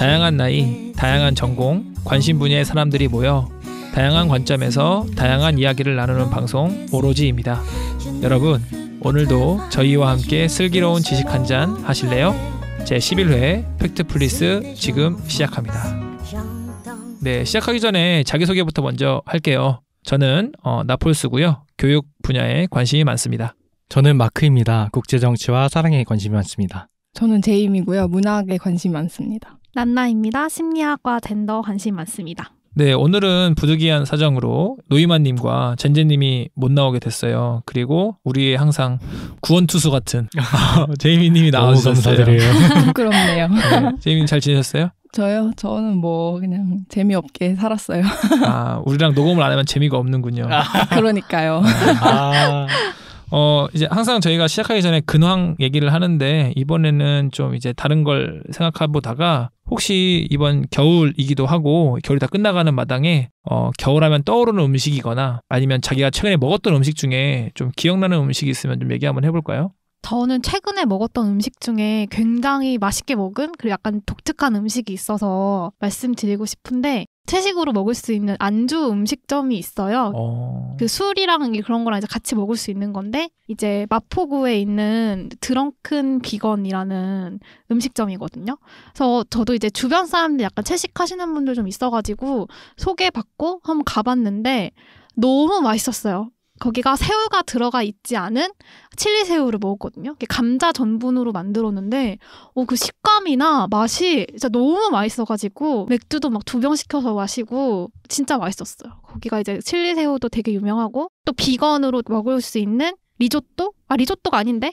다양한 나이, 다양한 전공, 관심 분야의 사람들이 모여 다양한 관점에서 다양한 이야기를 나누는 방송 오로지입니다. 여러분, 오늘도 저희와 함께 슬기로운 지식 한 잔 하실래요? 제 11회 팩트플리스 지금 시작합니다. 네, 시작하기 전에 자기소개부터 먼저 할게요. 저는 어, 나폴스고요. 교육 분야에 관심이 많습니다. 저는 마크입니다. 국제정치와 사랑에 관심이 많습니다. 저는 제임이고요. 문학에 관심이 많습니다. 난나입니다. 심리학과 젠더 관심 많습니다. 네, 오늘은 부득이한 사정으로 노이만님과 젠제님이 못 나오게 됐어요. 그리고 우리의 항상 구원투수 같은 제이미님이 나와주셨어요. 부끄럽네요. 네, 제이미님 잘 지내셨어요? 저요? 저는 뭐 그냥 재미없게 살았어요. 아, 우리랑 녹음을 안 하면 재미가 없는군요. 그러니까요. 아. 어 이제 항상 저희가 시작하기 전에 근황 얘기를 하는데 이번에는 좀 이제 다른 걸 생각해보다가 혹시 이번 겨울이기도 하고 겨울이 다 끝나가는 마당에 어 겨울하면 떠오르는 음식이거나 아니면 자기가 최근에 먹었던 음식 중에 좀 기억나는 음식이 있으면 좀 얘기 한번 해볼까요? 저는 최근에 먹었던 음식 중에 굉장히 맛있게 먹은 그리고 약간 독특한 음식이 있어서 말씀드리고 싶은데 채식으로 먹을 수 있는 안주 음식점이 있어요. 어... 그 술이랑 그런 거랑 이제 같이 먹을 수 있는 건데 이제 마포구에 있는 드렁큰 비건이라는 음식점이거든요. 그래서 저도 이제 주변 사람들 약간 채식하시는 분들 좀 있어가지고 소개받고 한번 가봤는데 너무 맛있었어요. 거기가 새우가 들어가 있지 않은 칠리 새우를 먹었거든요. 감자 전분으로 만들었는데 어, 그 식감이나 맛이 진짜 너무 맛있어가지고 맥주도 막 두 병 시켜서 마시고 진짜 맛있었어요. 거기가 이제 칠리 새우도 되게 유명하고 또 비건으로 먹을 수 있는 리조또? 아 리조또가 아닌데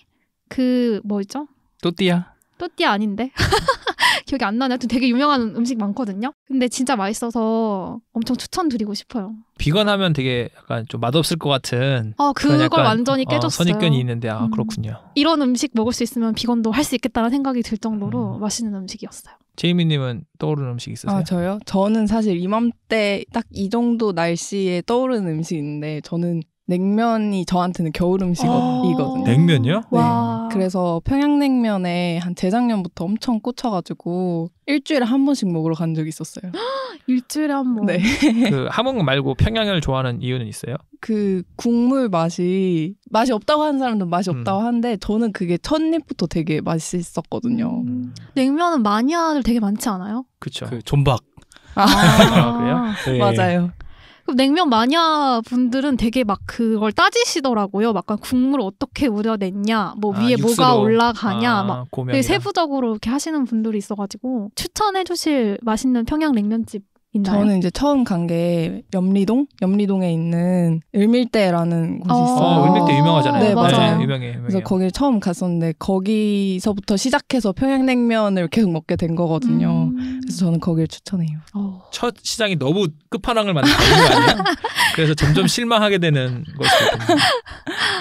그 뭐였죠? 또띠아. 또띠 아닌데 기억이 안 나네요. 되게 유명한 음식 많거든요. 근데 진짜 맛있어서 엄청 추천드리고 싶어요. 비건하면 되게 약간 좀 맛없을 것 같은. 아, 어 그걸 완전히 깨졌어요. 어, 선입견이 있는데 아 음. 그렇군요. 이런 음식 먹을 수 있으면 비건도 할 수 있겠다는 생각이 들 정도로 음. 맛있는 음식이었어요. 제이미님은 떠오르는 음식 있으세요? 아 저요? 저는 사실 이맘때 딱 이 정도 날씨에 떠오르는 음식인데 저는 냉면이 저한테는 겨울 음식이거든요. 어. 냉면이요? 네. 와. 아. 그래서 평양냉면에 한 재작년부터 엄청 꽂혀가지고 일주일에 한 번씩 먹으러 간 적이 있었어요. 일주일에 한 번. 네. 그 함흥 말고 평양을 좋아하는 이유는 있어요? 그 국물 맛이 맛이 없다고 하는 사람도 맛이 음. 없다고 음. 하는데 저는 그게 첫 입부터 되게 맛있었거든요. 음. 냉면은 마니아들 되게 많지 않아요? 그렇죠. 그 존박. 아, 아 그래요? 아. 네. 맞아요. 그럼 냉면 마냐 분들은 되게 막 그걸 따지시더라고요. 막 국물 어떻게 우려냈냐, 뭐 아, 위에 육수로. 뭐가 올라가냐, 아, 막 되게 세부적으로 이렇게 하시는 분들이 있어가지고 추천해주실 맛있는 평양 냉면집 있나요? 저는 이제 처음 간 게 염리동? 염리동에 있는 을밀대라는 곳이 어. 있어요. 어, 을밀대 유명하잖아요. 네, 네 맞아요. 네, 유명해, 유명해 그래서 거기 처음 갔었는데 거기서부터 시작해서 평양냉면을 계속 먹게 된 거거든요. 음. 그래서 저는 거길 추천해요. 어. 첫 시장이 너무 끝판왕을 만든 거 아니에요? 그래서 점점 실망하게 되는 것이거든요.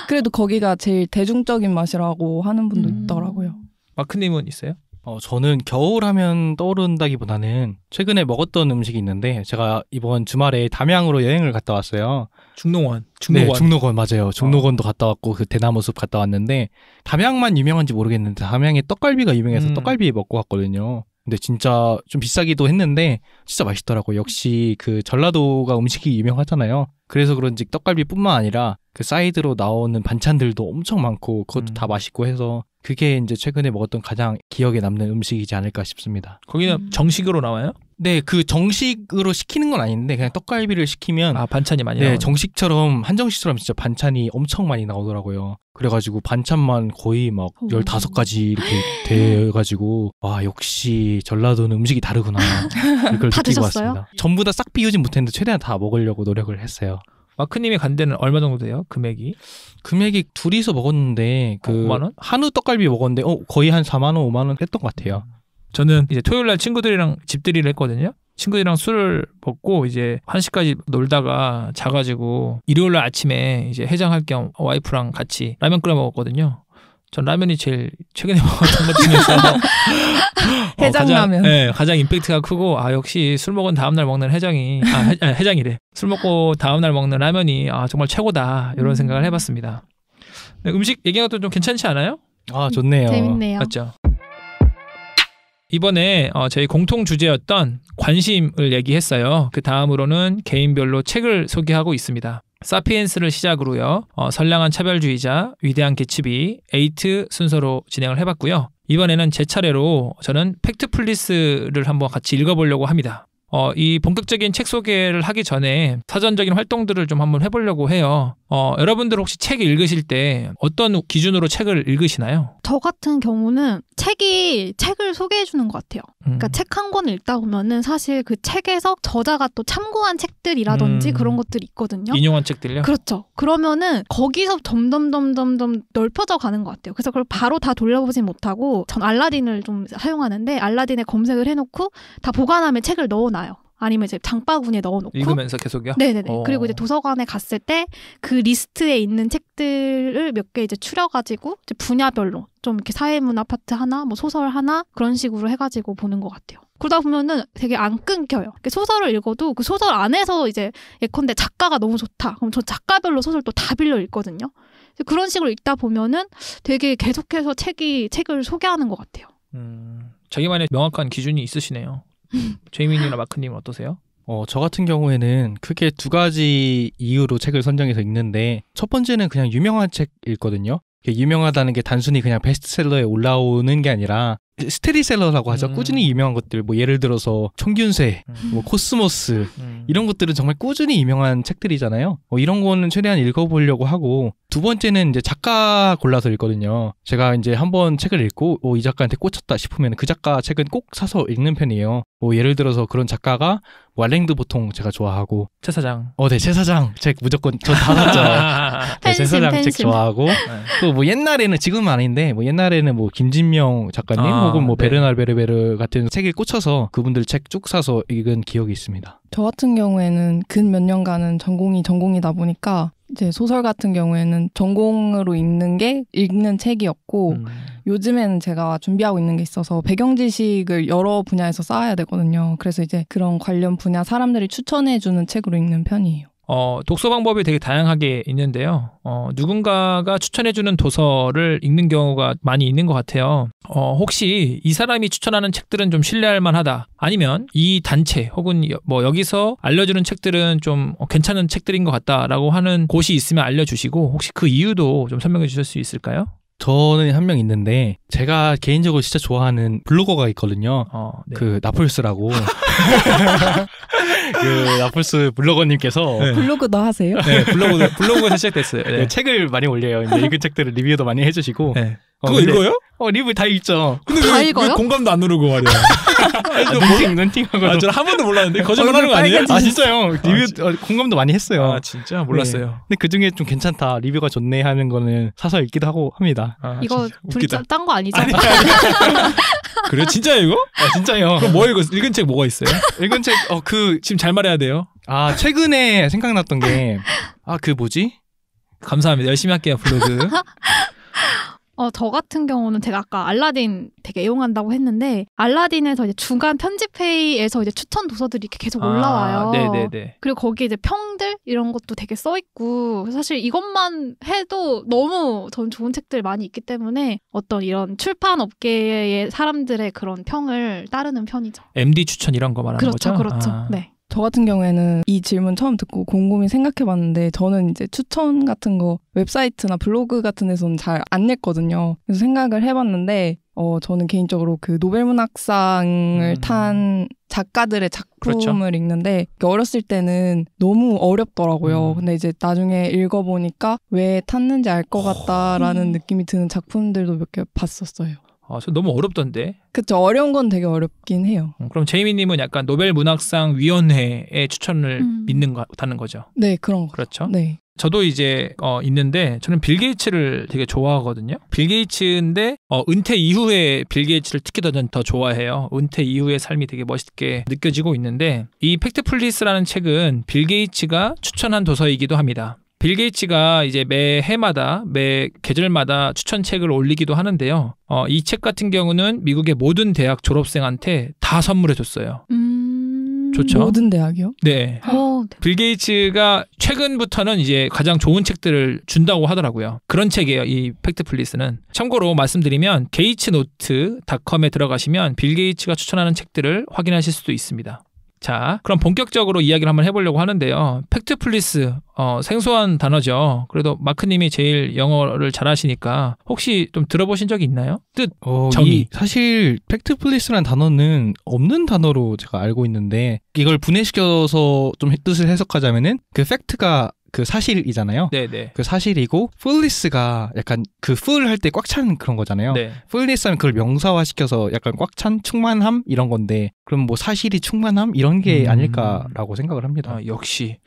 그래도 거기가 제일 대중적인 맛이라고 하는 분도 음. 있더라고요. 마크님은 있어요? 어, 저는 겨울 하면 떠오른다기보다는 최근에 먹었던 음식이 있는데 제가 이번 주말에 담양으로 여행을 갔다 왔어요. 중농원. 중노원. 네, 중노원 맞아요. 중노원도 어. 갔다 왔고 그 대나무숲 갔다 왔는데 담양만 유명한지 모르겠는데 담양에 떡갈비가 유명해서 음. 떡갈비 먹고 왔거든요. 근데 진짜 좀 비싸기도 했는데 진짜 맛있더라고요. 역시 그 전라도가 음식이 유명하잖아요. 그래서 그런지 떡갈비뿐만 아니라 그 사이드로 나오는 반찬들도 엄청 많고 그것도 음. 다 맛있고 해서 그게 이제 최근에 먹었던 가장 기억에 남는 음식이지 않을까 싶습니다. 거기는 음. 정식으로 나와요? 네, 그 정식으로 시키는 건 아닌데 그냥 떡갈비를 시키면 아 반찬이 많이 네, 나오네. 정식처럼 한정식처럼 진짜 반찬이 엄청 많이 나오더라고요. 그래가지고 반찬만 거의 막 어. 열다섯 가지 이렇게 돼가지고 와 역시 전라도는 음식이 다르구나 이걸 느끼고 왔습니다. 전부 다 싹 비우진 못했는데 최대한 다 먹으려고 노력을 했어요. 마크님이 간 데는 얼마 정도 돼요? 금액이? 금액이 둘이서 먹었는데 그 어, 한우 떡갈비 먹었는데 어, 거의 한 4만 원, 5만 원 했던 것 같아요. 저는 이제 토요일 날 친구들이랑 집들이를 했거든요. 친구들이랑 술을 먹고 이제 1시까지 놀다가 자가지고 일요일 날 아침에 이제 해장할 겸 와이프랑 같이 라면 끓여 먹었거든요. 전 라면이 제일 최근에 먹었던 것 중에서 어, 해장라면. 가장, 네, 가장 임팩트가 크고 아 역시 술 먹은 다음 날 먹는 해장이 아 해, 아 해장이래. 술 먹고 다음 날 먹는 라면이 아 정말 최고다 이런 음. 생각을 해봤습니다. 네, 음식 얘기가 또 좀 괜찮지 않아요? 아 좋네요. 재밌네요. 맞죠. 이번에 어, 저희 공통 주제였던 관심을 얘기했어요. 그 다음으로는 개인별로 책을 소개하고 있습니다. 사피엔스를 시작으로요. 어, 선량한 차별주의자, 위대한 개츠비, 에이트 순서로 진행을 해봤고요. 이번에는 제 차례로 저는 팩트플리스를 한번 같이 읽어보려고 합니다. 어, 이 본격적인 책 소개를 하기 전에 사전적인 활동들을 좀 한번 해보려고 해요. 어, 여러분들 혹시 책 읽으실 때 어떤 기준으로 책을 읽으시나요? 저 같은 경우는 책이 책을 소개해 주는 것 같아요. 그러니까 음. 그러니까 책한 권 읽다 보면은 사실 그 책에서 저자가 또 참고한 책들이라든지 음. 그런 것들이 있거든요. 인용한 책들요? 그렇죠. 그러면은 거기서 점점 점점점 넓혀져 가는 것 같아요. 그래서 그걸 바로 다 돌려보진 못하고 전 알라딘을 좀 사용하는데 알라딘에 검색을 해놓고 다 보관함에 책을 넣어놔요. 아니면 이제 장바구니에 넣어놓고 읽으면서 계속요? 네네네. 오. 어. 그리고 이제 도서관에 갔을 때 그 리스트에 있는 책들을 몇 개 이제 추려가지고 이제 분야별로 좀 이렇게 사회문화 파트 하나, 뭐 소설 하나 그런 식으로 해가지고 보는 것 같아요. 그러다 보면은 되게 안 끊겨요. 소설을 읽어도 그 소설 안에서 이제 예컨대 작가가 너무 좋다. 그럼 저 작가별로 소설 또 다 빌려 읽거든요. 그런 식으로 읽다 보면은 되게 계속해서 책이 책을 소개하는 것 같아요. 음, 자기만의 명확한 기준이 있으시네요. 제이민이나 마크님 어떠세요? 어, 저 같은 경우에는 크게 두 가지 이유로 책을 선정해서 읽는데 첫 번째는 그냥 유명한 책이거든요. 유명하다는 게 단순히 그냥 베스트셀러에 올라오는 게 아니라 스테디셀러라고 하죠. 음. 꾸준히 유명한 것들 뭐 예를 들어서 청균세, 음. 뭐 코스모스, 음. 이런 것들은 정말 꾸준히 유명한 책들이잖아요. 어, 이런 거는 최대한 읽어보려고 하고 두 번째는 이제 작가 골라서 읽거든요. 제가 이제 한 번 책을 읽고 어, 이 작가한테 꽂혔다 싶으면 그 작가 책은 꼭 사서 읽는 편이에요. 뭐 예를 들어서 그런 작가가 왈랭드 보통 제가 좋아하고 최 사장 어네 최 사장 책 무조건 저다 샀죠 네, 최 사장 책 좋아하고 네. 또뭐 옛날에는 지금은 아닌데 뭐 옛날에는 뭐 김진명 작가님 아, 혹은 뭐 네. 베르날 베르베르 같은 책에 꽂혀서 그분들 책 쭉 사서 읽은 기억이 있습니다 저 같은 경우에는 근 몇 년간은 전공이 전공이다 보니까 이제 소설 같은 경우에는 전공으로 읽는 게 읽는 책이었고 음. 요즘에는 제가 준비하고 있는 게 있어서 배경 지식을 여러 분야에서 쌓아야 되거든요. 그래서 이제 그런 관련 분야 사람들이 추천해 주는 책으로 읽는 편이에요. 어, 독서 방법이 되게 다양하게 있는데요. 어, 누군가가 추천해주는 도서를 읽는 경우가 많이 있는 것 같아요. 어, 혹시 이 사람이 추천하는 책들은 좀 신뢰할 만하다. 아니면 이 단체 혹은 여, 뭐 여기서 알려주는 책들은 좀 괜찮은 책들인 것 같다라고 하는 곳이 있으면 알려주시고 혹시 그 이유도 좀 설명해 주실 수 있을까요? 저는 한 명 있는데 제가 개인적으로 진짜 좋아하는 블로거가 있거든요. 어, 네. 그 나폴스라고 그 나폴스 블로거님께서 네. 블로그 너 하세요? 네, 블로그 블로그에서 시작됐어요. 네. 네, 책을 많이 올려요. 이제 읽은 그 책들을 리뷰도 많이 해주시고 네. 그거 근데, 읽어요? 어 리뷰 다 읽죠. 근데 다 왜, 읽어요? 왜 공감도 안 누르고 말이야. 눈팅 눈팅하고. 아저 한 번도 몰랐는데 거짓말하는 어, 거 아니에요? 아 진짜요. 아, 리뷰 아, 공감도 많이 했어요. 아 진짜 몰랐어요. 네. 근데 그 중에 좀 괜찮다 리뷰가 좋네 하는 거는 사서 읽기도 하고 합니다. 아, 이거 둘다딴거 아니죠? 아니, 아니. 그래 진짜요 이거? 아 진짜요. 그럼 뭐 읽었? 읽은 책 뭐가 있어요? 읽은 책 어 그 지금 잘 말해야 돼요. 아 최근에 생각났던 게 아 그 뭐지? 감사합니다. 열심히 할게요 블로그. 어, 저 같은 경우는 제가 아까 알라딘 되게 애용한다고 했는데 알라딘에서 이제 중간 편집 회의에서 이제 추천 도서들이 이렇게 계속 아, 올라와요. 네네네. 그리고 거기 이제 평들 이런 것도 되게 써 있고 사실 이것만 해도 너무 전 좋은 책들 많이 있기 때문에 어떤 이런 출판 업계의 사람들의 그런 평을 따르는 편이죠. MD 추천 이런 거 말하는 그렇죠, 거죠? 그렇죠. 그렇죠. 아. 네. 저 같은 경우에는 이 질문 처음 듣고 곰곰이 생각해 봤는데 저는 이제 추천 같은 거 웹사이트나 블로그 같은 데서는 잘 안 냈거든요. 그래서 생각을 해 봤는데 어, 저는 개인적으로 그 노벨문학상을 음. 탄 작가들의 작품을 그렇죠. 읽는데 그러니까 어렸을 때는 너무 어렵더라고요. 음. 근데 이제 나중에 읽어보니까 왜 탔는지 알것 어. 같다라는 느낌이 드는 작품들도 몇 개 봤었어요. 아, 저 너무 어렵던데. 그쵸 어려운 건 되게 어렵긴 해요. 음, 그럼 제이미님은 약간 노벨 문학상 위원회의 추천을 음. 믿는 거다는 거죠. 네 그런 거. 그렇죠. 네. 저도 이제 어, 있는데 저는 빌 게이츠를 되게 좋아하거든요. 빌 게이츠인데 어, 은퇴 이후에 빌 게이츠를 특히 더, 더 좋아해요. 은퇴 이후의 삶이 되게 멋있게 느껴지고 있는데 이 팩트 플리스라는 책은 빌 게이츠가 추천한 도서이기도 합니다. 빌 게이츠가 이제 매 해마다 매 계절마다 추천책을 올리기도 하는데요. 어, 이책 같은 경우는 미국의 모든 대학 졸업생한테 다 선물해 줬어요. 음... 좋죠. 모든 대학이요? 네. 오, 어, 네. 빌 게이츠가 최근부터는 이제 가장 좋은 책들을 준다고 하더라고요. 그런 책이에요. 이 팩트플리스는. 참고로 말씀드리면 게이츠노트닷컴에 들어가시면 빌 게이츠가 추천하는 책들을 확인하실 수도 있습니다. 자, 그럼 본격적으로 이야기를 한번 해보려고 하는데요. 팩트 플리스, 어, 생소한 단어죠. 그래도 마크님이 제일 영어를 잘하시니까 혹시 좀 들어보신 적이 있나요? 뜻, 어, 정의. 사실 팩트 플리스란 단어는 없는 단어로 제가 알고 있는데 이걸 분해시켜서 좀 뜻을 해석하자면은 그 팩트가 그 사실이잖아요. 네네. 네. 그 사실이고 풀리스가 약간 그 풀 할 때 꽉 찬 그런 거잖아요. 네. 풀리스는 그걸 명사화 시켜서 약간 꽉 찬 충만함 이런 건데 그럼 뭐 사실이 충만함 이런 게 음... 아닐까라고 생각을 합니다. 아, 역시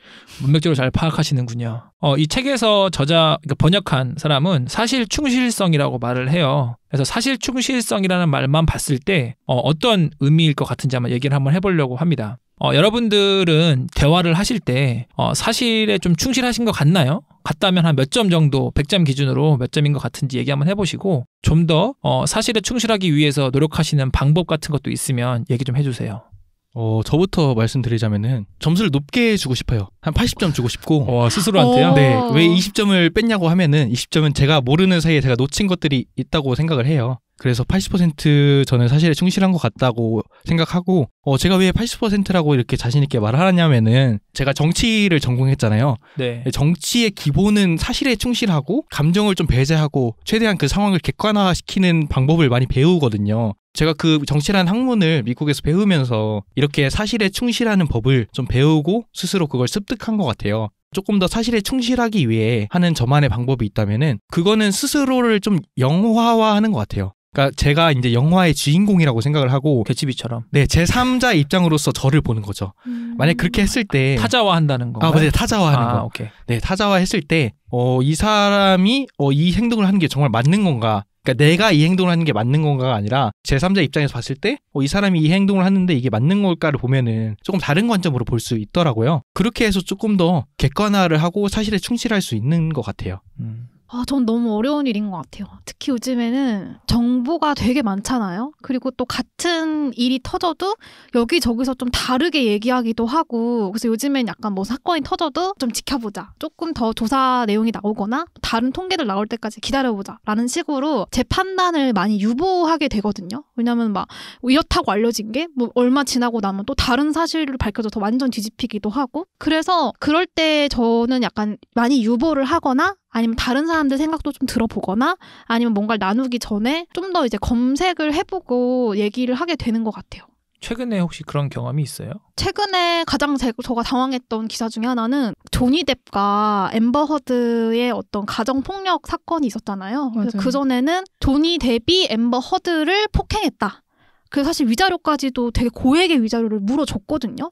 문맥적으로 잘 파악하시는군요. 어, 이 책에서 저자 그러니까 번역한 사람은 사실 충실성이라고 말을 해요. 그래서 사실 충실성이라는 말만 봤을 때 어, 어떤 의미일 것 같은지 한번 얘기를 한번 해보려고 합니다. 어, 여러분들은 대화를 하실 때 어, 사실에 좀 충실하신 것 같나요? 같다면 한 몇 점 정도, 100점 기준으로 몇 점인 것 같은지 얘기 한번 해보시고 좀더 어, 사실에 충실하기 위해서 노력하시는 방법 같은 것도 있으면 얘기 좀 해주세요. 어, 저부터 말씀드리자면은 점수를 높게 주고 싶어요. 한 80점 주고 싶고. 와, 어, 스스로한테요? 어. 네. 어. 왜 20점을 뺐냐고 하면은 20점은 제가 모르는 사이에 제가 놓친 것들이 있다고 생각을 해요. 그래서 80% 저는 사실에 충실한 것 같다고 생각하고, 어, 제가 왜 80%라고 이렇게 자신있게 말하냐면은 제가 정치를 전공했잖아요. 네. 네. 정치의 기본은 사실에 충실하고, 감정을 좀 배제하고, 최대한 그 상황을 객관화시키는 방법을 많이 배우거든요. 제가 그정치라 학문을 미국에서 배우면서 이렇게 사실에 충실하는 법을 좀 배우고 스스로 그걸 습득한 것 같아요. 조금 더 사실에 충실하기 위해 하는 저만의 방법이 있다면은 그거는 스스로를 좀 영화화하는 것 같아요. 그러니까 제가 이제 영화의 주인공이라고 생각을 하고 개츠비처럼 네, 제 3자 입장으로서 저를 보는 거죠. 음... 만약 그렇게 했을 때 타자화한다는 거. 아, 맞아요. 타자화하는 아, 거. 오케이. 네, 타자화했을 때 어, 이 사람이 어, 이 행동을 하는 게 정말 맞는 건가? 그러니까 내가 이 행동을 하는 게 맞는 건가가 아니라 제3자 입장에서 봤을 때이 어, 사람이 이 행동을 하는데 이게 맞는 걸까를 보면은 조금 다른 관점으로 볼 수 있더라고요. 그렇게 해서 조금 더 객관화를 하고 사실에 충실할 수 있는 것 같아요. 음. 아, 전 너무 어려운 일인 것 같아요. 특히 요즘에는 정보가 되게 많잖아요. 그리고 또 같은 일이 터져도 여기저기서 좀 다르게 얘기하기도 하고, 그래서 요즘엔 약간 뭐 사건이 터져도 좀 지켜보자. 조금 더 조사 내용이 나오거나 다른 통계들 나올 때까지 기다려보자. 라는 식으로 제 판단을 많이 유보하게 되거든요. 왜냐면 막 이렇다고 알려진 게 뭐 얼마 지나고 나면 또 다른 사실을 밝혀져서 완전 뒤집히기도 하고, 그래서 그럴 때 저는 약간 많이 유보를 하거나 아니면 다른 사람들 생각도 좀 들어보거나 아니면 뭔가를 나누기 전에 좀 더 이제 검색을 해보고 얘기를 하게 되는 것 같아요. 최근에 혹시 그런 경험이 있어요? 최근에 가장 제가 당황했던 기사 중에 하나는 조니 뎁과 엠버 허드의 어떤 가정 폭력 사건이 있었잖아요. 그 전에는 조니 뎁이 엠버 허드를 폭행했다. 그 사실 위자료까지도 되게 고액의 위자료를 물어줬거든요.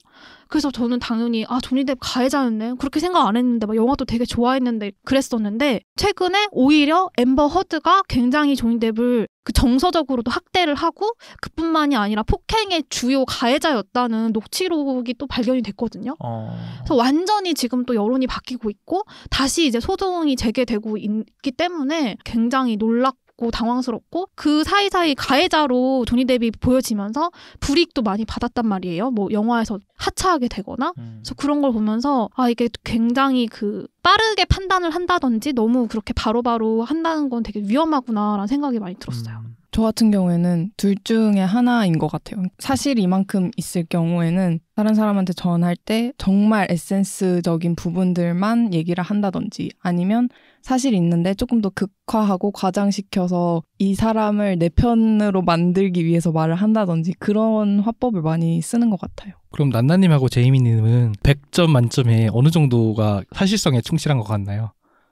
그래서 저는 당연히 아 조니뎁 가해자였네 그렇게 생각 안 했는데 막 영화도 되게 좋아했는데 그랬었는데 최근에 오히려 엠버 허드가 굉장히 조니뎁을 그 정서적으로도 학대를 하고 그뿐만이 아니라 폭행의 주요 가해자였다는 녹취록이 또 발견이 됐거든요. 어... 그래서 완전히 지금 또 여론이 바뀌고 있고 다시 이제 소송이 재개되고 있기 때문에 굉장히 놀랍고 두고 당황스럽고 그 사이사이 가해자로 조니 데비 보여지면서 불이익도 많이 받았단 말이에요. 뭐 영화에서 하차하게 되거나 음. 그래서 그런 걸 보면서 아 이게 굉장히 그 빠르게 판단을 한다든지 너무 그렇게 바로바로 바로 한다는 건 되게 위험하구나라는 생각이 많이 들었어요. 음. 저 같은 경우에는 둘 중에 하나인 것 같아요. 사실 이만큼 있을 경우에는 다른 사람한테 전할 때 정말 에센스적인 부분들만 얘기를 한다든지 아니면 사실 있는데 조금 더 극화하고 과장시켜서 이 사람을 내 편으로 만들기 위해서 말을 한다든지 그런 화법을 많이 쓰는 것 같아요. 그럼 난나님하고 제이미님은 100점 만점에 어느 정도가 사실성에 충실한 것 같나요?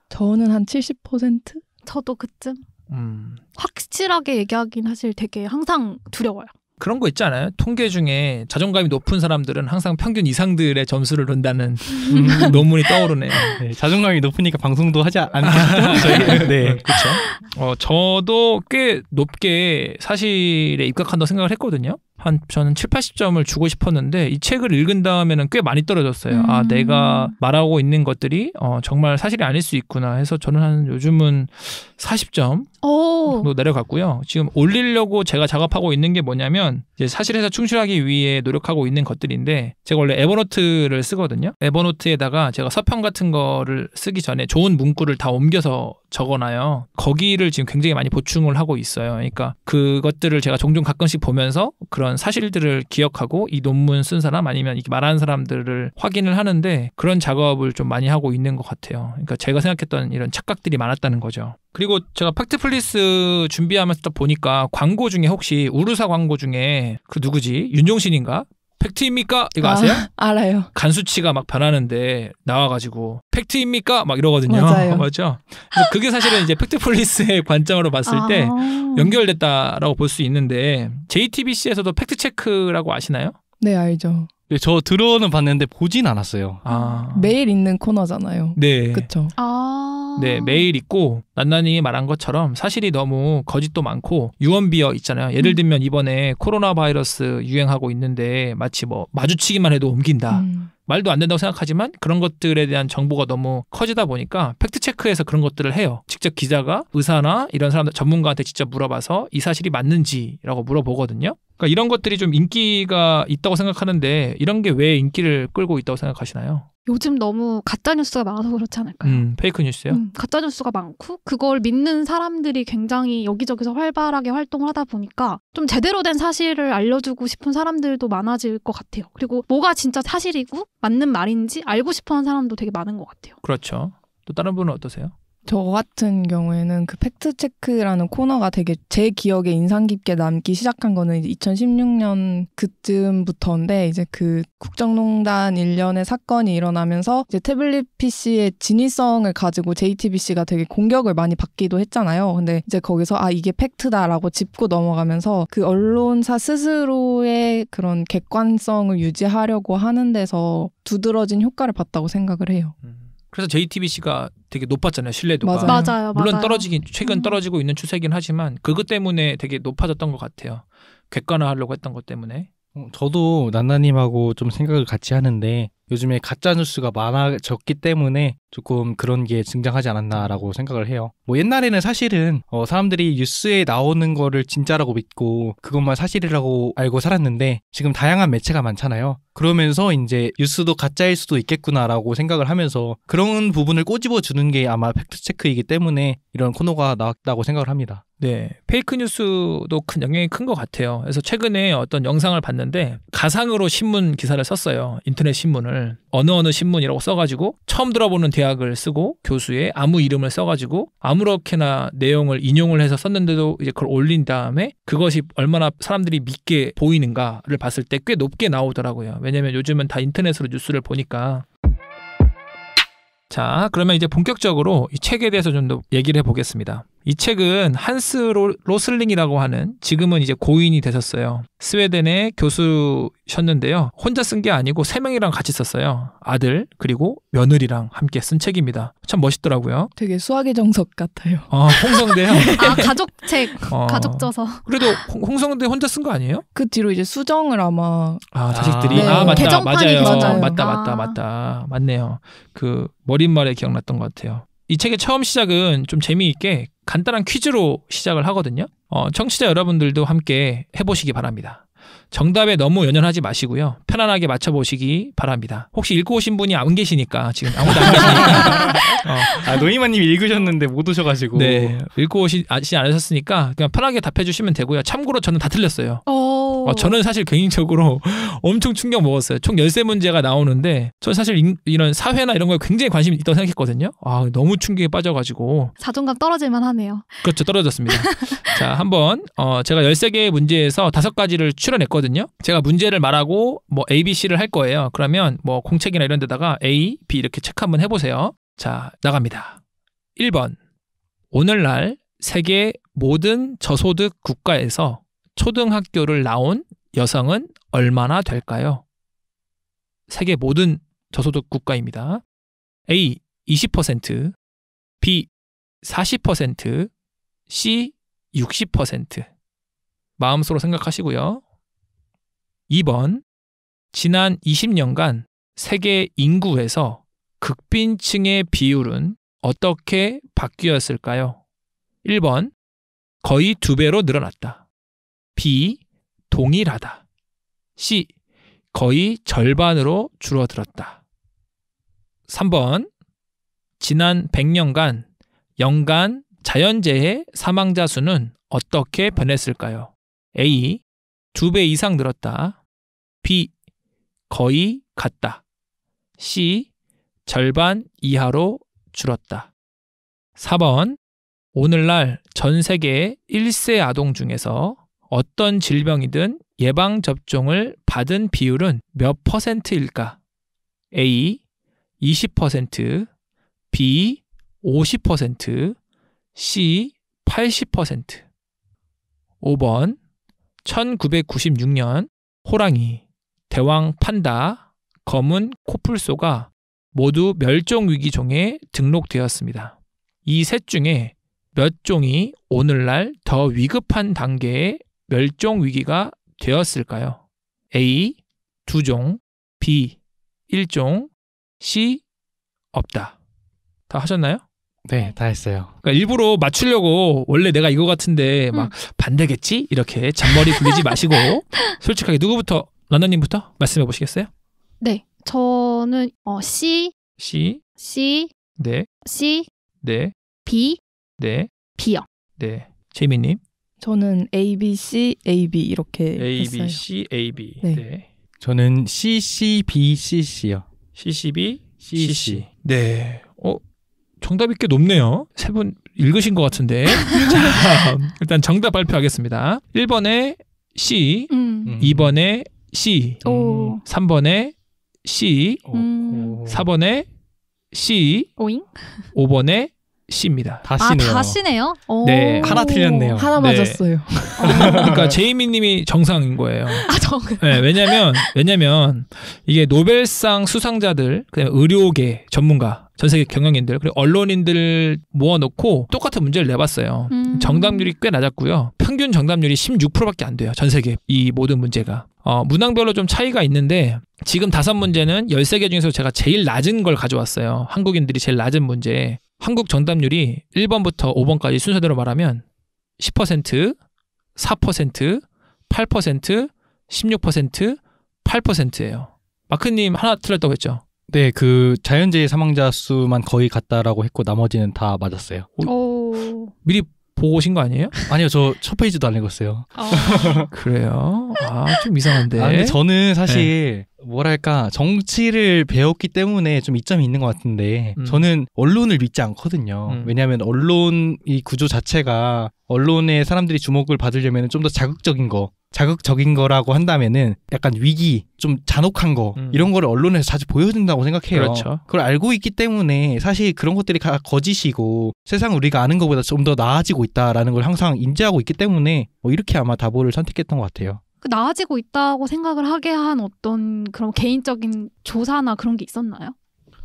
저는 한 70%? 저도 그쯤? 음. 확실하게 얘기하긴 사실 되게 항상 두려워요. 그런 거 있지 않아요? 통계 중에 자존감이 높은 사람들은 항상 평균 이상들의 점수를 논다는 음, 논문이 떠오르네요. 네, 자존감이 높으니까 방송도 하지 않겠죠? 네, 네, 그렇죠. 어, 저도 꽤 높게 사실에 입각한다고 생각을 했거든요. 한 저는 7, 80점을 주고 싶었는데 이 책을 읽은 다음에는 꽤 많이 떨어졌어요. 아, 음. 아, 내가 말하고 있는 것들이 어, 정말 사실이 아닐 수 있구나 해서 저는 한 요즘은 40점 도 내려갔고요. 지금 올리려고 제가 작업하고 있는 게 뭐냐면 이제 사실에서 충실하기 위해 노력하고 있는 것들인데 제가 원래 에버노트를 쓰거든요. 에버노트에다가 제가 서평 같은 거를 쓰기 전에 좋은 문구를 다 옮겨서 적어놔요. 거기를 지금 굉장히 많이 보충을 하고 있어요. 그러니까 그것들을 제가 종종 가끔씩 보면서 그런 사실들을 기억하고 이 논문 쓴 사람 아니면 이렇게 말하는 사람들을 확인을 하는데 그런 작업을 좀 많이 하고 있는 것 같아요. 그러니까 제가 생각했던 이런 착각들이 많았다는 거죠. 그리고 제가 팩트플리스 준비하면서 보니까 광고 중에 혹시 우르사 광고 중에 그 누구지 윤종신인가 팩트입니까? 이거 아, 아세요? 아, 알아요. 간 수치가 막 변하는데 나와가지고 팩트입니까? 막 이러거든요. 맞아요. 맞죠? 그게 사실은 이제 팩트폴리스의 관점으로 봤을 아... 때 연결됐다라고 볼 수 있는데 JTBC에서도 팩트 체크라고 아시나요? 네 알죠. 네, 저 들어는 봤는데 보진 않았어요. 아... 매일 있는 코너잖아요. 네. 그렇죠. 아. 네, 매일 있고 난나님이 말한 것처럼 사실이 너무 거짓도 많고 유언비어 있잖아요. 예를 음. 들면 이번에 코로나 바이러스 유행하고 있는데 마치 뭐 마주치기만 해도 옮긴다. 음. 말도 안 된다고 생각하지만 그런 것들에 대한 정보가 너무 커지다 보니까 팩트체크에서 그런 것들을 해요. 직접 기자가 의사나 이런 사람들 전문가한테 직접 물어봐서 이 사실이 맞는지라고 물어보거든요. 그러니까 이런 것들이 좀 인기가 있다고 생각하는데 이런 게 왜 인기를 끌고 있다고 생각하시나요? 요즘 너무 가짜 뉴스가 많아서 그렇지 않을까요? 음, 페이크 뉴스요? 음, 가짜 뉴스가 많고 그걸 믿는 사람들이 굉장히 여기저기서 활발하게 활동을 하다 보니까 좀 제대로 된 사실을 알려주고 싶은 사람들도 많아질 것 같아요. 그리고 뭐가 진짜 사실이고 맞는 말인지 알고 싶어하는 사람도 되게 많은 것 같아요. 그렇죠. 또 다른 분은 어떠세요? 저 같은 경우에는 그 팩트체크라는 코너가 되게 제 기억에 인상 깊게 남기 시작한 거는 2016년 그쯤부터인데 이제 그 국정농단 일련의 사건이 일어나면서 이제 태블릿 PC의 진위성을 가지고 JTBC가 되게 공격을 많이 받기도 했잖아요. 근데 이제 거기서 아, 이게 팩트다라고 짚고 넘어가면서 그 언론사 스스로의 그런 객관성을 유지하려고 하는 데서 두드러진 효과를 봤다고 생각을 해요. 음. 그래서 JTBC가 되게 높았잖아요 신뢰도가 맞아요. 물론 맞아요. 떨어지긴 음. 최근 떨어지고 있는 추세긴 하지만 그것 때문에 되게 높아졌던 것 같아요 객관화하려고 했던 것 때문에 어, 저도 난나님하고 좀 생각을 같이 하는데 요즘에 가짜 뉴스가 많아졌기 때문에 조금 그런 게 증장하지 않았나라고 생각을 해요. 뭐 옛날에는 사실은 어 사람들이 뉴스에 나오는 거를 진짜라고 믿고 그것만 사실이라고 알고 살았는데 지금 다양한 매체가 많잖아요. 그러면서 이제 뉴스도 가짜일 수도 있겠구나라고 생각을 하면서 그런 부분을 꼬집어 주는 게 아마 팩트 체크이기 때문에 이런 코너가 나왔다고 생각을 합니다. 네, 페이크 뉴스도 큰 영향이 큰 것 같아요. 그래서 최근에 어떤 영상을 봤는데 가상으로 신문 기사를 썼어요. 인터넷 신문을 어느 어느 신문이라고 써가지고 처음 들어보는 대학 계약을 쓰고 교수의 아무 이름을 써가지고 아무렇게나 내용을 인용을 해서 썼는데도 이제 그걸 올린 다음에 그것이 얼마나 사람들이 믿게 보이는가를 봤을 때 꽤 높게 나오더라고요. 왜냐면 요즘은 다 인터넷으로 뉴스를 보니까 자, 그러면 이제 본격적으로 이 책에 대해서 좀 더 얘기를 해보겠습니다. 이 책은 한스 로, 로슬링이라고 하는 지금은 이제 고인이 되셨어요. 스웨덴의 교수셨는데요. 혼자 쓴 게 아니고 세 명이랑 같이 썼어요. 아들 그리고 며느리랑 함께 쓴 책입니다. 참 멋있더라고요. 되게 수학의 정석 같아요. 어, 홍성대요. 아 가족 책, 어, 가족 저서. 그래도 홍, 성대 혼자 쓴 거 아니에요? 그 뒤로 이제 수정을 아마 아 자식들이 아, 네. 아 맞다 맞아요. 맞아요. 맞다 맞다 아. 맞다 맞네요. 그 머릿말에 기억났던 것 같아요. 이 책의 처음 시작은 좀 재미있게 간단한 퀴즈로 시작을 하거든요. 어, 청취자 여러분들도 함께 해보시기 바랍니다. 정답에 너무 연연하지 마시고요. 편안하게 맞춰보시기 바랍니다. 혹시 읽고 오신 분이 안 계시니까 지금 아무도 안 계시니까. 어. 아, 노이마님 읽으셨는데 못 오셔가지고. 네. 읽고 오시, 지 않으셨으니까 그냥 편하게 답해주시면 되고요. 참고로 저는 다 틀렸어요. 어, 어 저는 사실 개인적으로 엄청 충격 먹었어요. 총 13문제가 나오는데 저는 사실 인, 이런 사회나 이런 거에 굉장히 관심이 있다고 생각했거든요. 아, 너무 충격에 빠져가지고. 자존감 떨어질만 하네요. 그렇죠. 떨어졌습니다. 자, 한번 어, 제가 13개의 문제에서 5가지를 출연했고 있거든요. 제가 문제를 말하고 뭐 A, B, C를 할 거예요. 그러면 뭐 공책이나 이런 데다가 A, B 이렇게 체크 한번 해보세요. 자, 나갑니다. 1번. 오늘날 세계 모든 저소득 국가에서 초등학교를 나온 여성은 얼마나 될까요? 세계 모든 저소득 국가입니다. A 20%, B 40%, C 60%. 마음속으로 생각하시고요. 2번 지난 20년간 세계 인구에서 극빈층의 비율은 어떻게 바뀌었을까요? 1번 거의 두 배로 늘어났다. B 동일하다. C 거의 절반으로 줄어들었다. 3번 지난 100년간 연간 자연재해 사망자 수는 어떻게 변했을까요? A 두배 이상 늘었다. B. 거의 같다. C. 절반 이하로 줄었다. 4번. 오늘날 전 세계 1세 아동 중에서 어떤 질병이든 예방접종을 받은 비율은 몇 퍼센트일까? A. 20%, B. 50%, C. 80% 5번 1996년 호랑이, 대왕 판다, 검은 코뿔소가 모두 멸종위기 종에 등록되었습니다. 이 셋 중에 몇 종이 오늘날 더 위급한 단계의 멸종위기가 되었을까요? A. 두 종, B. 1종, C. 없다. 다 하셨나요? 네, 네, 다 했어요. 그러니까 일부러 맞추려고 원래 내가 이거 같은데 음. 막 음. 반대겠지? 이렇게 잔머리 굴리지 마시고 솔직하게 누구부터 런던님부터 말씀해 보시겠어요? 네, 저는 어, C C C 네 C 네 B 네 B요. 네, 제미님 저는 A B C A B 이렇게 A 했어요. B C A B 네. 네. 저는 C C B C C요. C C B C C. 네. 어 정답이 꽤 높네요. 세 분 읽으신 것 같은데. 자, 음. 일단 정답 발표하겠습니다. 1번에 C, 음. 2번에 C, 오. 3번에 C, 음. 4번에 C, 오잉? 5번에 씨입니다다 C네요. 아, 다 C네요? 네. 하나 틀렸네요. 하나 네. 맞았어요. 그러니까 제이미 님이 정상인 거예요. 아, 정. 네, 왜냐면 왜냐면 이게 노벨상 수상자들, 그냥 의료계 전문가 전 세계 경영인들 그리고 언론인들 모아놓고 똑같은 문제를 내봤어요. 음. 정답률이 꽤 낮았고요. 평균 정답률이 16%밖에 안 돼요. 전 세계 이 모든 문제가 어, 문항별로 좀 차이가 있는데 지금 다섯 문제는 열세 개 중에서 제가 제일 낮은 걸 가져왔어요. 한국인들이 제일 낮은 문제. 한국 정답률이 1번부터 5번까지 순서대로 말하면 10%, 4%, 8%, 16%, 8%예요. 마크님 하나 틀렸다고 했죠? 네, 그 자연재해 사망자 수만 거의 같다라고 했고 나머지는 다 맞았어요. 오. 미리 보고 오신 거 아니에요? 아니요, 저 첫 페이지도 안 읽었어요. 아. 그래요? 아, 좀 이상한데. 아, 근데 저는 사실 네. 뭐랄까 정치를 배웠기 때문에 좀 이점이 있는 것 같은데 음. 저는 언론을 믿지 않거든요. 음. 왜냐하면 언론 이 구조 자체가 언론에 사람들이 주목을 받으려면 좀 더 자극적인 거 자극적인 거라고 한다면은 약간 위기, 좀 잔혹한 거 음. 이런 거를 언론에서 자주 보여준다고 생각해요. 그렇죠. 그걸 알고 있기 때문에 사실 그런 것들이 다 거짓이고 세상 우리가 아는 것보다 좀 더 나아지고 있다라는 걸 항상 인지하고 있기 때문에 뭐 이렇게 아마 다보를 선택했던 것 같아요. 그 나아지고 있다고 생각을 하게 한 어떤 그런 개인적인 조사나 그런 게 있었나요?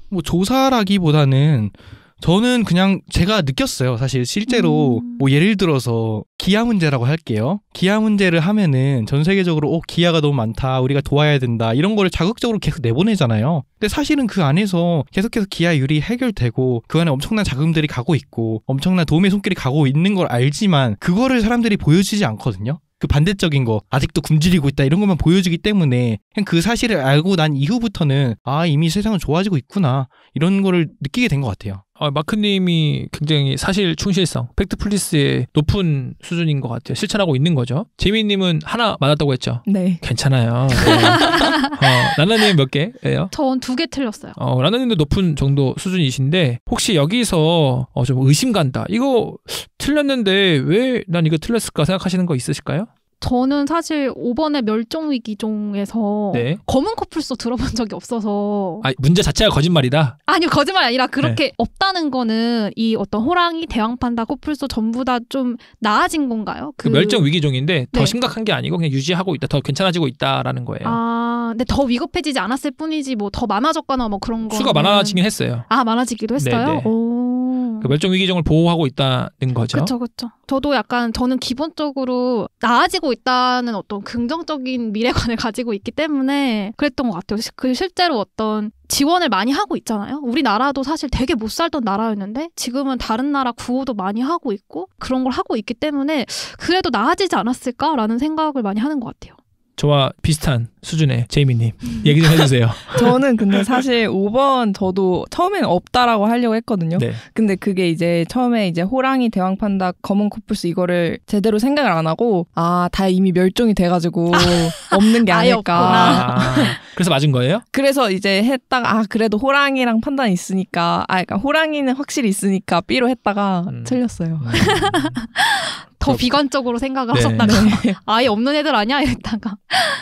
뭐 조사라기보다는 저는 그냥 제가 느꼈어요. 사실 실제로 음. 뭐 예를 들어서 기아 문제라고 할게요. 기아 문제를 하면은 전 세계적으로 오 어, 기아가 너무 많다. 우리가 도와야 된다. 이런 거를 자극적으로 계속 내보내잖아요. 근데 사실은 그 안에서 계속해서 기아 유리 해결되고 그 안에 엄청난 자금들이 가고 있고 엄청난 도움의 손길이 가고 있는 걸 알지만 그거를 사람들이 보여주지 않거든요. 그 반대적인 거 아직도 굶주리고 있다 이런 것만 보여주기 때문에 그냥 그 사실을 알고 난 이후부터는 아 이미 세상은 좋아지고 있구나 이런 거를 느끼게 된 것 같아요. 어, 마크님이 굉장히 사실 충실성, 팩트 플리스의 높은 수준인 것 같아요. 실천하고 있는 거죠. 재미님은 하나 맞았다고 했죠. 네. 괜찮아요. 네. 어, 라나님 몇 개예요? 전 두 개 틀렸어요. 어, 라나님도 높은 정도 수준이신데 혹시 여기서 어, 좀 의심 간다. 이거 틀렸는데 왜 난 이거 틀렸을까 생각하시는 거 있으실까요? 저는 사실 5번의 멸종위기종에서 네. 검은 커플소 들어본 적이 없어서 아 문제 자체가 거짓말이다? 아니요 거짓말 아니라 그렇게 네. 없다는 거는 이 어떤 호랑이, 대왕판다, 커플소 전부 다 좀 나아진 건가요? 그, 그 멸종위기종인데 더 네. 심각한 게 아니고 그냥 유지하고 있다, 더 괜찮아지고 있다라는 거예요. 아 근데 더 위급해지지 않았을 뿐이지 뭐 더 많아졌거나 뭐 그런 거 수가 많아지긴 했어요. 아 많아지기도 네, 했어요? 네. 그 멸종 위기종을 보호하고 있다는 거죠. 그렇죠, 그렇죠. 저도 약간 저는 기본적으로 나아지고 있다는 어떤 긍정적인 미래관을 가지고 있기 때문에 그랬던 것 같아요. 그 실제로 어떤 지원을 많이 하고 있잖아요. 우리나라도 사실 되게 못 살던 나라였는데 지금은 다른 나라 구호도 많이 하고 있고 그런 걸 하고 있기 때문에 그래도 나아지지 않았을까라는 생각을 많이 하는 것 같아요. 저와 비슷한 수준의 제이미님 얘기 좀 해주세요. 저는 근데 사실 5번 저도 처음엔 없다라고 하려고 했거든요. 네. 근데 그게 이제 처음에 이제 호랑이 대왕판다 검은 코뿔스 이거를 제대로 생각을 안 하고 아다 이미 멸종이 돼가지고 없는 게 아닐까. 아, 그래서 맞은 거예요? 그래서 이제 했다가 아 그래도 호랑이랑 판단 있으니까 아 그러니까 호랑이는 확실히 있으니까 B로 했다가 음. 틀렸어요. 음. 더 비관적으로 생각을 네. 하셨다가 네. 아예 없는 애들 아니야 이랬다가.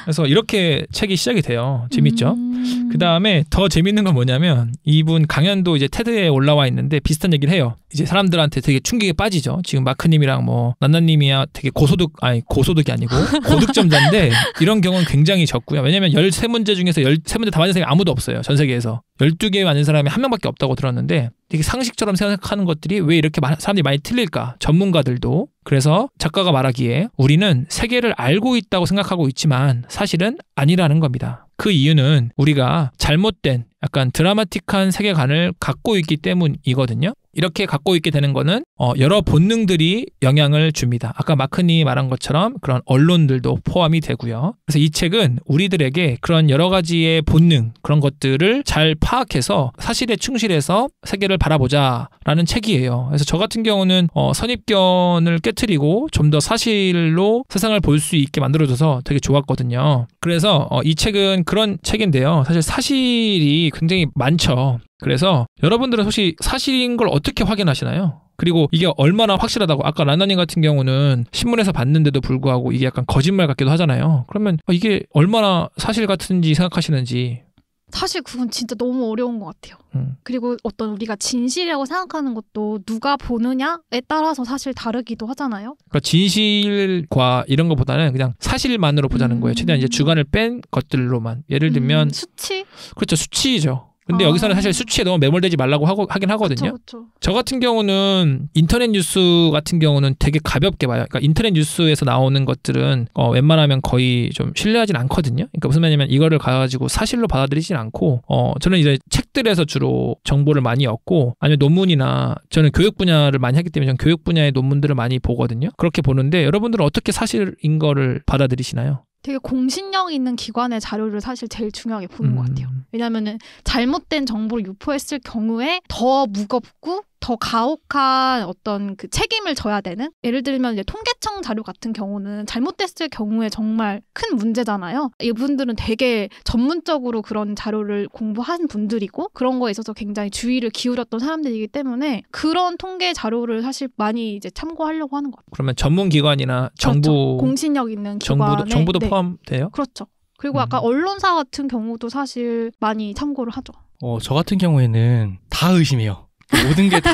그래서 이렇게 책이 시작이 돼요. 재밌죠? 음. 그 다음에 더 재밌는 건 뭐냐면 이분 강연도 이제 테드에 올라와 있는데 비슷한 얘기를 해요. 이제 사람들한테 되게 충격에 빠지죠. 지금 마크님이랑 뭐나나님이야 되게 고소득 아니 고소득이 아니고 고득점자인데 이런 경우는 굉장히 적고요. 왜냐면 13문제 중에서 13문제 다 맞은 사람이 아무도 없어요. 전 세계에서. 12개 맞은 사람이 한 명밖에 없다고 들었는데 되게 상식처럼 생각하는 것들이 왜 이렇게 사람들이 많이 틀릴까? 전문가들도 그래서 작가가 말하기에 우리는 세계를 알고 있다고 생각하고 있지만 사실은 아니라는 겁니다. 그 이유는 우리가 잘못된 약간 드라마틱한 세계관을 갖고 있기 때문이거든요. 이렇게 갖고 있게 되는 거는 어, 여러 본능들이 영향을 줍니다. 아까 마크니 말한 것처럼 그런 언론들도 포함이 되고요. 그래서 이 책은 우리들에게 그런 여러 가지의 본능 그런 것들을 잘 파악해서 사실에 충실해서 세계를 바라보자라는 책이에요. 그래서 저 같은 경우는 어, 선입견을 깨뜨리고 좀 더 사실로 세상을 볼 수 있게 만들어줘서 되게 좋았거든요. 그래서 어, 이 책은 그런 책인데요. 사실 사실이 굉장히 많죠. 그래서 여러분들은 혹시 사실인 걸 어떻게 확인하시나요? 그리고 이게 얼마나 확실하다고 아까 라나님 같은 경우는 신문에서 봤는데도 불구하고 이게 약간 거짓말 같기도 하잖아요. 그러면 어, 이게 얼마나 사실 같은지 생각하시는지 사실 그건 진짜 너무 어려운 것 같아요. 음. 그리고 어떤 우리가 진실이라고 생각하는 것도 누가 보느냐에 따라서 사실 다르기도 하잖아요. 그러니까 진실과 이런 것보다는 그냥 사실만으로 보자는 음. 거예요. 최대한 이제 음. 주관을 뺀 것들로만. 예를 음, 들면 음. 수치? 그렇죠. 수치죠. 근데 아. 여기서는 사실 수치에 너무 매몰되지 말라고 하고, 하긴 하거든요. 그쵸, 그쵸. 저 같은 경우는 인터넷 뉴스 같은 경우는 되게 가볍게 봐요. 그러니까 인터넷 뉴스에서 나오는 것들은 어, 웬만하면 거의 좀 신뢰하진 않거든요. 그러니까 무슨 말이냐면 이거를 가지고 사실로 받아들이진 않고 어, 저는 이제 책들에서 주로 정보를 많이 얻고 아니면 논문이나 저는 교육 분야를 많이 하기 때문에 저는 교육 분야의 논문들을 많이 보거든요. 그렇게 보는데 여러분들은 어떻게 사실인 거를 받아들이시나요? 되게 공신력 있는 기관의 자료를 사실 제일 중요하게 보는 음. 것 같아요. 음. 왜냐하면 잘못된 정보를 유포했을 경우에 더 무겁고 더 가혹한 어떤 그 책임을 져야 되는 예를 들면 이제 통계청 자료 같은 경우는 잘못됐을 경우에 정말 큰 문제잖아요. 이분들은 되게 전문적으로 그런 자료를 공부한 분들이고 그런 거에 있어서 굉장히 주의를 기울였던 사람들이기 때문에 그런 통계 자료를 사실 많이 이제 참고하려고 하는 것 같아요. 그러면 전문 기관이나 그렇죠. 정부 그렇죠. 공신력 있는 기관에 정부도, 정부도 네. 포함돼요? 그렇죠. 그리고 음. 아까 언론사 같은 경우도 사실 많이 참고를 하죠. 어, 저 같은 경우에는 다 의심해요. 모든 게 다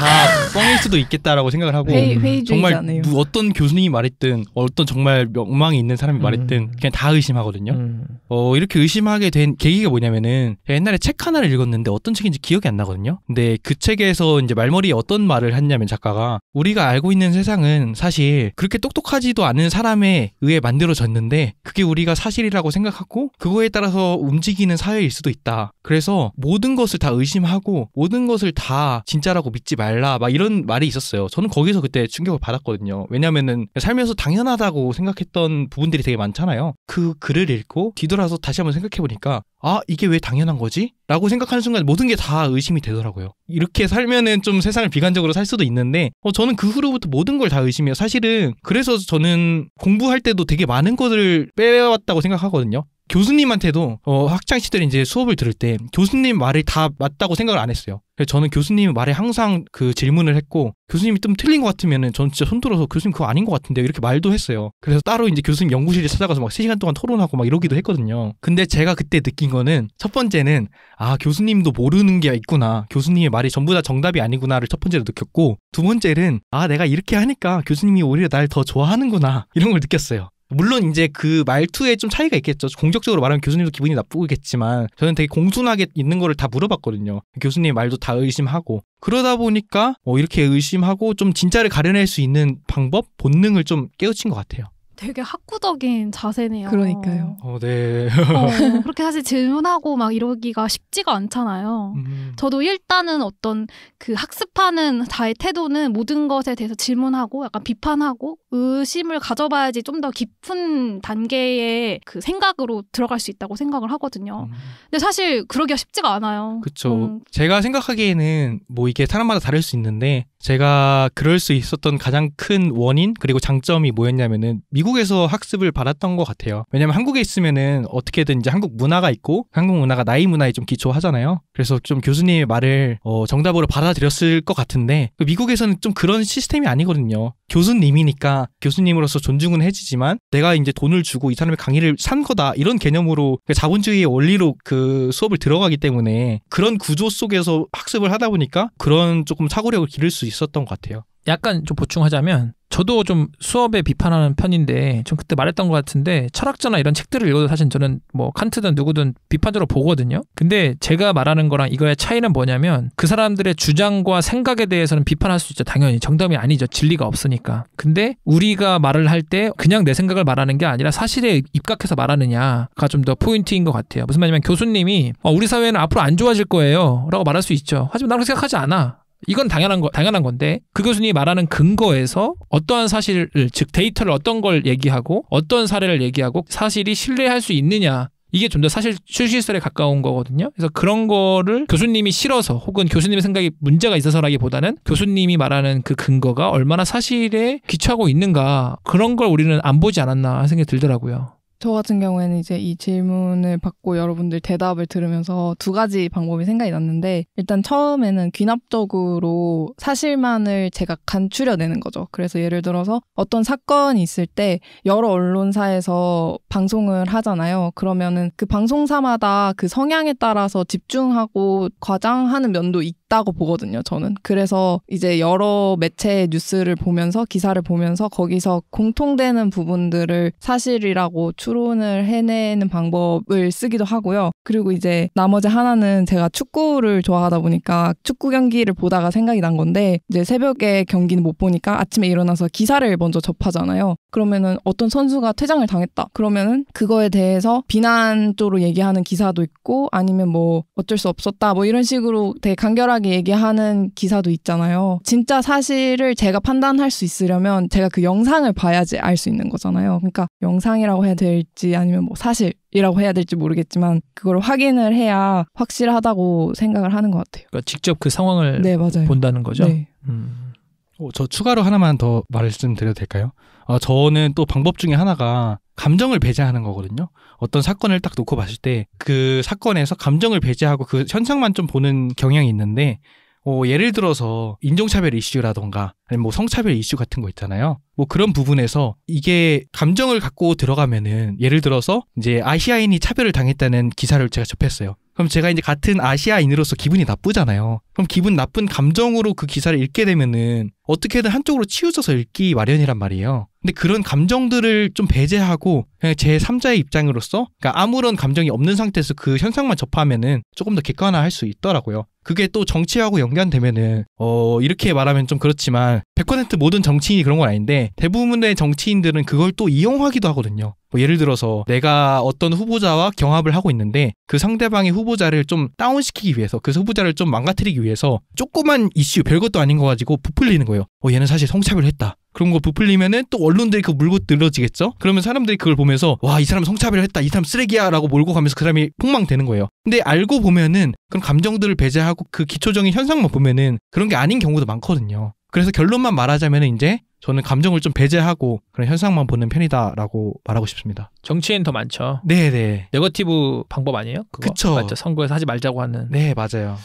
뻥일 수도 있겠다라고 생각을 하고 회 정말 무, 어떤 교수님이 말했든 어떤 정말 명망이 있는 사람이 음. 말했든 음. 그냥 다 의심하거든요. 음. 어 이렇게 의심하게 된 계기가 뭐냐면은 옛날에 책 하나를 읽었는데 어떤 책인지 기억이 안 나거든요. 근데 그 책에서 이제 말머리에 어떤 말을 했냐면 작가가 우리가 알고 있는 세상은 사실 그렇게 똑똑하지도 않은 사람에 의해 만들어졌는데 그게 우리가 사실이라고 생각하고 그거에 따라서 움직이는 사회일 수도 있다. 그래서 모든 것을 다 의심하고 모든 것을 다 진짜 진짜라고 믿지 말라 막 이런 말이 있었어요. 저는 거기서 그때 충격을 받았거든요. 왜냐면은 살면서 당연하다고 생각했던 부분들이 되게 많잖아요. 그 글을 읽고 뒤돌아서 다시 한번 생각해 보니까 아 이게 왜 당연한 거지? 라고 생각하는 순간 모든 게 다 의심이 되더라고요. 이렇게 살면은 좀 세상을 비관적으로 살 수도 있는데 어, 저는 그 후로부터 모든 걸 다 의심해요. 사실은 그래서 저는 공부할 때도 되게 많은 것을 빼왔다고 생각하거든요. 교수님한테도 어, 학창 시절에 이제 수업을 들을 때 교수님 말이 다 맞다고 생각을 안 했어요. 그래서 저는 교수님 말에 항상 그 질문을 했고 교수님이 좀 틀린 것 같으면은 전 진짜 손 들어서 교수님 그거 아닌 것 같은데 이렇게 말도 했어요. 그래서 따로 이제 교수님 연구실에 찾아가서 막 3시간 동안 토론하고 막 이러기도 했거든요. 근데 제가 그때 느낀 거는 첫 번째는 아 교수님도 모르는 게 있구나. 교수님의 말이 전부 다 정답이 아니구나를 첫 번째로 느꼈고 두 번째는 아 내가 이렇게 하니까 교수님이 오히려 날 더 좋아하는구나 이런 걸 느꼈어요. 물론 이제 그 말투에 좀 차이가 있겠죠. 공격적으로 말하면 교수님도 기분이 나쁘겠지만 저는 되게 공손하게 있는 거를 다 물어봤거든요. 교수님 말도 다 의심하고 그러다 보니까 뭐 이렇게 의심하고 좀 진짜를 가려낼 수 있는 방법, 본능을 좀 깨우친 것 같아요. 되게 학구적인 자세네요. 그러니까요. 어, 네. 어, 그렇게 사실 질문하고 막 이러기가 쉽지가 않잖아요. 음. 저도 일단은 어떤 그 학습하는 자의 태도는 모든 것에 대해서 질문하고 약간 비판하고 의심을 가져봐야지 좀 더 깊은 단계의 그 생각으로 들어갈 수 있다고 생각을 하거든요. 음. 근데 사실 그러기가 쉽지가 않아요. 그렇죠. 음. 제가 생각하기에는 뭐 이게 사람마다 다를 수 있는데 제가 그럴 수 있었던 가장 큰 원인 그리고 장점이 뭐였냐면은 미국에서 학습을 받았던 것 같아요. 왜냐면 한국에 있으면은 어떻게든 이제 한국 문화가 있고 한국 문화가 나이 문화에 좀 기초하잖아요. 그래서 좀 교수님의 말을 어 정답으로 받아들였을 것 같은데 미국에서는 좀 그런 시스템이 아니거든요. 교수님이니까 교수님으로서 존중은 해지지만 내가 이제 돈을 주고 이 사람의 강의를 산 거다 이런 개념으로 그 자본주의의 원리로 그 수업을 들어가기 때문에 그런 구조 속에서 학습을 하다 보니까 그런 조금 사고력을 기를 수 있었던 것 같아요. 약간 좀 보충하자면 저도 좀 수업에 비판하는 편인데 좀 그때 말했던 것 같은데 철학자나 이런 책들을 읽어도 사실 저는 뭐 칸트든 누구든 비판적으로 보거든요. 근데 제가 말하는 거랑 이거의 차이는 뭐냐면 그 사람들의 주장과 생각에 대해서는 비판할 수 있죠. 당연히 정답이 아니죠. 진리가 없으니까. 근데 우리가 말을 할 때 그냥 내 생각을 말하는 게 아니라 사실에 입각해서 말하느냐가 좀 더 포인트인 것 같아요. 무슨 말이냐면 교수님이 어, 우리 사회는 앞으로 안 좋아질 거예요라고 말할 수 있죠. 하지만 나는 생각하지 않아. 이건 당연한 거 당연한 건데 그 교수님이 말하는 근거에서 어떠한 사실을 즉 데이터를 어떤 걸 얘기하고 어떤 사례를 얘기하고 사실이 신뢰할 수 있느냐 이게 좀 더 사실 실시설에 가까운 거거든요. 그래서 그런 거를 교수님이 싫어서 혹은 교수님의 생각이 문제가 있어서라기보다는 교수님이 말하는 그 근거가 얼마나 사실에 기초하고 있는가 그런 걸 우리는 안 보지 않았나 생각이 들더라고요. 저 같은 경우에는 이제 이 질문을 받고 여러분들 대답을 들으면서 두 가지 방법이 생각이 났는데 일단 처음에는 귀납적으로 사실만을 제가 간추려내는 거죠. 그래서 예를 들어서 어떤 사건이 있을 때 여러 언론사에서 방송을 하잖아요. 그러면은 그 방송사마다 그 성향에 따라서 집중하고 과장하는 면도 있다고 보거든요. 저는. 그래서 이제 여러 매체의 뉴스를 보면서 기사를 보면서 거기서 공통되는 부분들을 사실이라고 추 토론을 해내는 방법을 쓰기도 하고요. 그리고 이제 나머지 하나는 제가 축구를 좋아하다 보니까 축구 경기를 보다가 생각이 난 건데 이제 새벽에 경기는 못 보니까 아침에 일어나서 기사를 먼저 접하잖아요. 그러면은 어떤 선수가 퇴장을 당했다. 그러면은 그거에 대해서 비난 쪽으로 얘기하는 기사도 있고 아니면 뭐 어쩔 수 없었다 뭐 이런 식으로 되게 간결하게 얘기하는 기사도 있잖아요. 진짜 사실을 제가 판단할 수 있으려면 제가 그 영상을 봐야지 알 수 있는 거잖아요. 그러니까 영상이라고 해야 될 될지 아니면 뭐 사실이라고 해야 될지 모르겠지만 그걸 확인을 해야 확실하다고 생각을 하는 것 같아요. 그러니까 직접 그 상황을 네, 본다는 거죠. 네. 음. 오, 어, 저 추가로 하나만 더 말씀드려도 될까요? 아, 저는 또 방법 중에 하나가 감정을 배제하는 거거든요. 어떤 사건을 딱 놓고 봤을 때 그 사건에서 감정을 배제하고 그 현상만 좀 보는 경향이 있는데 뭐 예를 들어서 인종차별 이슈라던가 아니면 뭐 성차별 이슈 같은 거 있잖아요. 뭐 그런 부분에서 이게 감정을 갖고 들어가면은 예를 들어서 이제 아시아인이 차별을 당했다는 기사를 제가 접했어요. 그럼 제가 이제 같은 아시아인으로서 기분이 나쁘잖아요. 그럼 기분 나쁜 감정으로 그 기사를 읽게 되면은 어떻게든 한쪽으로 치우쳐서 읽기 마련이란 말이에요. 근데 그런 감정들을 좀 배제하고 그냥 제 3자의 입장으로서 그러니까 아무런 감정이 없는 상태에서 그 현상만 접하면은 조금 더 객관화할 수 있더라고요. 그게 또 정치하고 연관되면은 어 이렇게 말하면 좀 그렇지만 100% 모든 정치인이 그런 건 아닌데 대부분의 정치인들은 그걸 또 이용하기도 하거든요. 뭐 예를 들어서 내가 어떤 후보자와 경합을 하고 있는데 그 상대방의 후보자를 좀 다운시키기 위해서 그 후보자를 좀 망가뜨리기 위해서 위해서 조그만 이슈 별것도 아닌 거 가지고 부풀리는 거예요. 어 얘는 사실 성차별을 했다. 그런 거 부풀리면은 또 언론들이 그 물고 늘어지겠죠? 그러면 사람들이 그걸 보면서 와 이 사람 성차별을 했다 이 사람 쓰레기야 라고 몰고 가면서 그 사람이 폭망되는 거예요 근데 알고 보면은 그런 감정들을 배제하고 그 기초적인 현상만 보면은 그런 게 아닌 경우도 많거든요 그래서 결론만 말하자면 이제 저는 감정을 좀 배제하고 그런 현상만 보는 편이다라고 말하고 싶습니다. 정치엔 더 많죠. 네네. 네. 네거티브 방법 아니에요? 그거? 그쵸. 맞죠. 선거에서 하지 말자고 하는. 네 맞아요.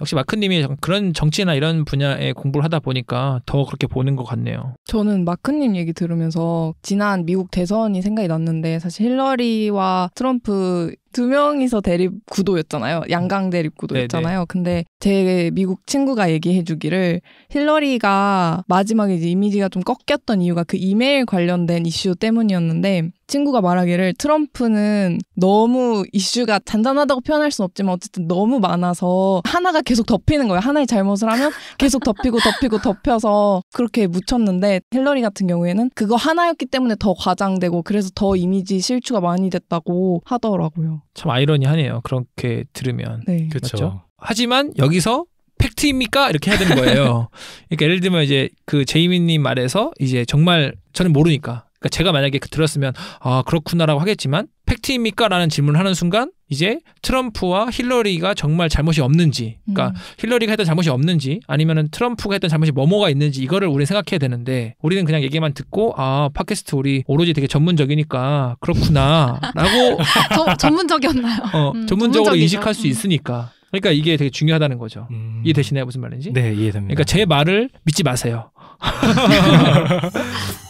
역시 마크님이 그런 정치나 이런 분야에 공부를 하다 보니까 더 그렇게 보는 것 같네요. 저는 마크님 얘기 들으면서 지난 미국 대선이 생각이 났는데 사실 힐러리와 트럼프 두 명이서 대립 구도였잖아요. 양강 대립 구도였잖아요. 근데 제 미국 친구가 얘기해 주기를 힐러리가 마지막에 이제 이미지가 좀 꺾였던 이유가 그 이메일 관련된 이슈 때문이었는데 친구가 말하기를 트럼프는 너무 이슈가 잔잔하다고 표현할 수는 없지만 어쨌든 너무 많아서 하나가 계속 덮이는 거예요. 하나의 잘못을 하면 계속 덮이고 덮이고 덮여서 그렇게 묻혔는데 힐러리 같은 경우에는 그거 하나였기 때문에 더 과장되고 그래서 더 이미지 실추가 많이 됐다고 하더라고요. 참 아이러니하네요. 그렇게 들으면. 네. 그렇죠. 하지만 여기서 팩트입니까? 이렇게 해야 되는 거예요. 그러니까 예를 들면 이제 그 제이미님 말에서 이제 정말 저는 모르니까 그러니까 제가 만약에 그 들었으면 아 그렇구나라고 하겠지만 팩트입니까라는 질문을 하는 순간 이제 트럼프와 힐러리가 정말 잘못이 없는지, 그러니까 음. 힐러리가 했던 잘못이 없는지, 아니면은 트럼프가 했던 잘못이 뭐뭐가 있는지 이거를 우리 생각해야 되는데 우리는 그냥 얘기만 듣고 아 팟캐스트 우리 오로지 되게 전문적이니까 그렇구나라고 저, 전문적이었나요? 어, 음, 전문적으로 전문적이죠. 인식할 수 음. 있으니까. 그러니까 이게 되게 중요하다는 거죠. 음. 이해 되시나요 무슨 말인지? 네 이해됩니다. 그러니까 제 말을 믿지 마세요.